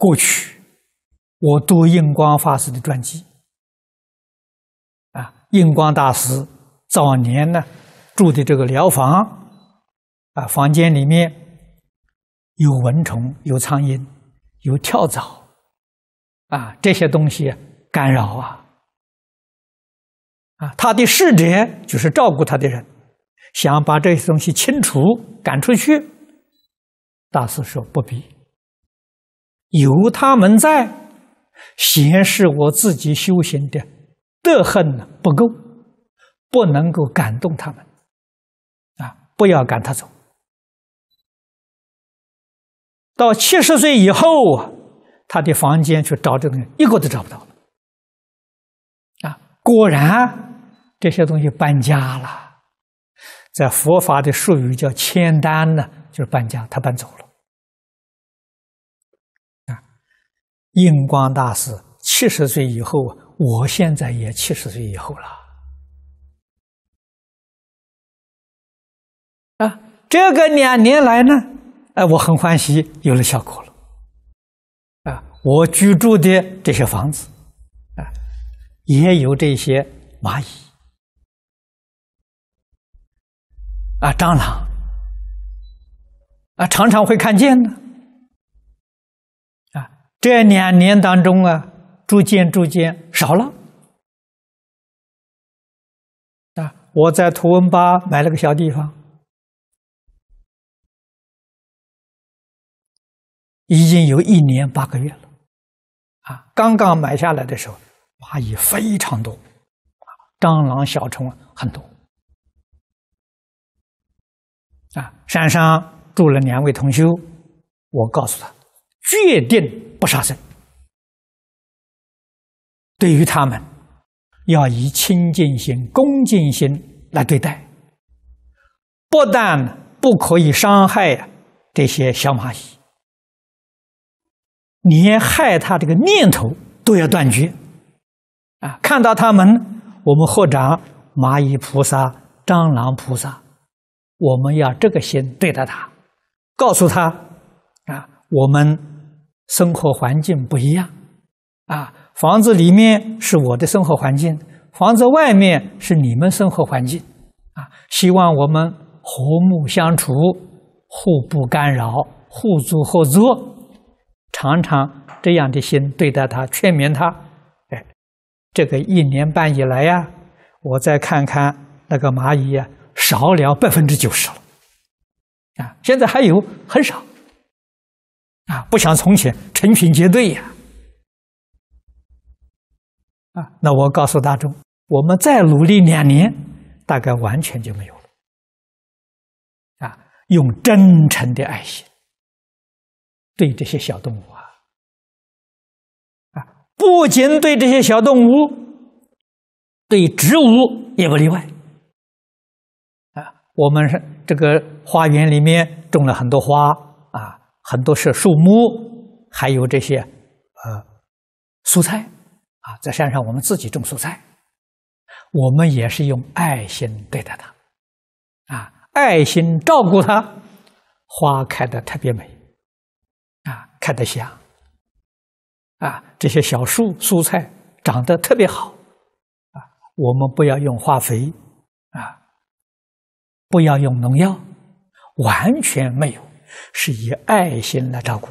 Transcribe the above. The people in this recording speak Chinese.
过去，我读印光法师的传记，啊，印光大师早年呢住的这个疗房，啊，房间里面有蚊虫、有苍蝇、有跳蚤，啊，这些东西干扰啊，啊，他的侍者就是照顾他的人，想把这些东西清除赶出去，大师说不必。有他们在，显示我自己修行的德行不够，不能够感动他们，啊！不要赶他走。到七十岁以后啊，他的房间去找这个人，一个都找不到了。啊，果然这些东西搬家了，在佛法的术语叫签单呢，就是搬家，他搬走了。印光大师七十岁以后，我现在也七十岁以后了啊！这个两年来呢，哎，我很欢喜有了效果了啊！我居住的这些房子啊，也有这些蚂蚁啊、蟑螂啊，常常会看见呢。这两年当中啊，逐渐逐渐少了啊。我在图文吧买了个小地方，已经有一年八个月了，啊，刚刚买下来的时候，蚂蚁非常多，蟑螂小虫很多，啊，山上住了两位同修，我告诉他，决定。不杀生，对于他们要以亲近心、恭敬心来对待，不但不可以伤害这些小蚂蚁，连害他这个念头都要断绝。啊，看到他们，我们或长蚂蚁菩萨、蟑螂菩萨，我们要这个心对待他，告诉他：啊，我们。生活环境不一样，啊，房子里面是我的生活环境，房子外面是你们生活环境，啊，希望我们和睦相处，互不干扰，互助合作，常常这样的心对待他，劝勉他，哎，这个一年半以来呀，我再看看那个蚂蚁呀，少了百分之九十了，啊，现在还有很少。啊，不想从前成群结队呀！啊，那我告诉大众，我们再努力两年，大概完全就没有了。啊，用真诚的爱心对这些小动物啊，啊，不仅对这些小动物，对植物也不例外。啊，我们这个花园里面种了很多花啊。很多是树木，还有这些，呃，蔬菜，啊，在山上我们自己种蔬菜，我们也是用爱心对待它，啊，爱心照顾它，花开的特别美，啊，开得香，啊，这些小树蔬菜长得特别好，啊，我们不要用化肥，啊，不要用农药，完全没有。是以爱心来照顾。